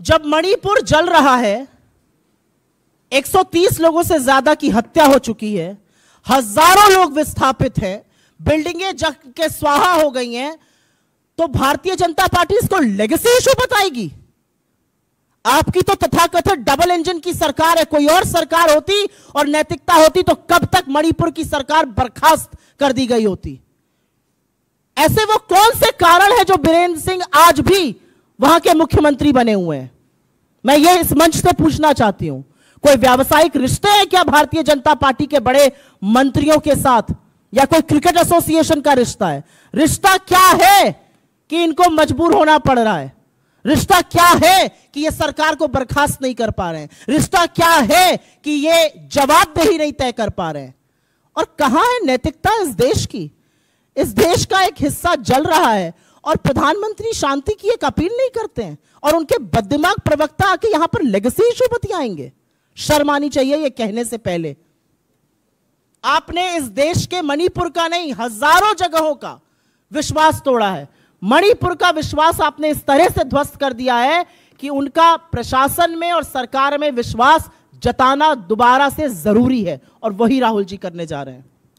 जब मणिपुर जल रहा है 130 लोगों से ज्यादा की हत्या हो चुकी है हजारों लोग विस्थापित हैं बिल्डिंगें जग के स्वाहा हो गई हैं तो भारतीय जनता पार्टी इसको लेगेसी इशू बताएगी आपकी तो तथाकथित डबल इंजन की सरकार है कोई और सरकार होती और नैतिकता होती तो कब तक मणिपुर की सरकार बर्खास्त कर दी गई होती ऐसे वो कौन से कारण है जो बीरेंद्र सिंह आज भी वहां के मुख्यमंत्री बने हुए हैं मैं ये इस मंच से पूछना चाहती हूं कोई व्यावसायिक रिश्ते हैं क्या भारतीय जनता पार्टी के बड़े मंत्रियों के साथ या कोई क्रिकेट एसोसिएशन का रिश्ता है रिश्ता क्या है कि इनको मजबूर होना पड़ रहा है रिश्ता क्या है कि ये सरकार को बर्खास्त नहीं कर पा रहे हैं रिश्ता क्या है कि ये जवाबदेही नहीं तय कर पा रहे हैं और कहां है नैतिकता इस देश की इस देश का एक हिस्सा जल रहा है और प्रधानमंत्री शांति की एक अपील नहीं करते हैं और उनके बददिमाग प्रवक्ता आके यहां पर लेगेसी इशू बतियाएंगे शर्म आनी चाहिए ये कहने से पहले आपने इस देश के मणिपुर का नहीं हजारों जगहों का विश्वास तोड़ा है मणिपुर का विश्वास आपने इस तरह से ध्वस्त कर दिया है कि उनका प्रशासन में और सरकार में विश्वास जताना दोबारा से जरूरी है और वही राहुल जी करने जा रहे हैं